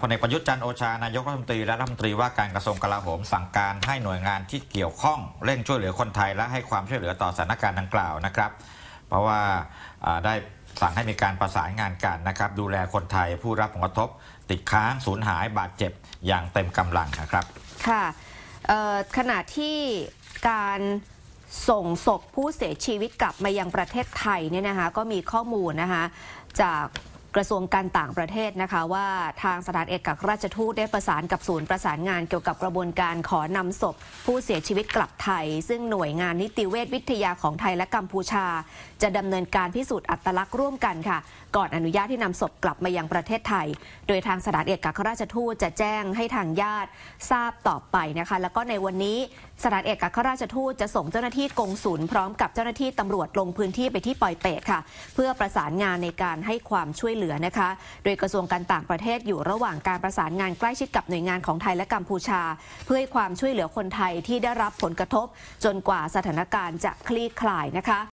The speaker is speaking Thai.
พลเอกประยุทธ์จันโอชานายกรัฐมนตรีและรัฐมนตรีว่าการกระทรวงกลาโหมสั่งการให้หน่วยงานที่เกี่ยวข้องเร่งช่วยเหลือคนไทย และให้ความช่วยเหลือต่อสถานการณ์ดังกล่าวนะครับ เพราะว่าได้สั่งให้มีการประสานงานกันนะครับ ดูแลคนไทยผู้รับผลกระทบติดค้างสูญหายบาดเจ็บ อย่างเต็มกำลังนะครับค่ะขณะที่การส่งศพผู้เสียชีวิตกลับมายังประเทศไทยเนี่ยนะคะก็มีข้อมูลนะคะจากกระทรวงการต่างประเทศนะคะว่าทางสถานเอกอัครราชทูตได้ประสานกับศูนย์ประสานงาน เกี่ยวกับกระบวนการขอนำศพ ผู้เสียชีวิตกลับไทย ซึ่งหน่วยงานนิติเวชวิทยาของไทยและกัมพูชา จะดำเนินการพิสูจน์อัตลักษณ์ร่วมกันค่ะ ก่อนอนุญาตที่นำศพกลับมายังประเทศไทย โดยทางสถานเอกอัครราชทูตจะแจ้งให้ทางญาติทราบต่อไปนะคะแล้วก็ในวันนี้สถานเอกอัครราชทูตจะส่งเจ้าหน้าที่กงศูนย์พร้อมกับเจ้าหน้าที่ตำรวจลงพื้นที่ไปที่ปอยเปตค่ะ เพื่อประสานงานในการให้ความช่วยเหลือนะคะ โดยกระทรวงการต่างประเทศอยู่ระหว่างการประสานงานใกล้ชิดกับหน่วยงานของไทยและกัมพูชา เพื่อให้ความช่วยเหลือคนไทยที่ได้รับผลกระทบจนกว่าสถานการณ์จะคลี่คลายนะคะ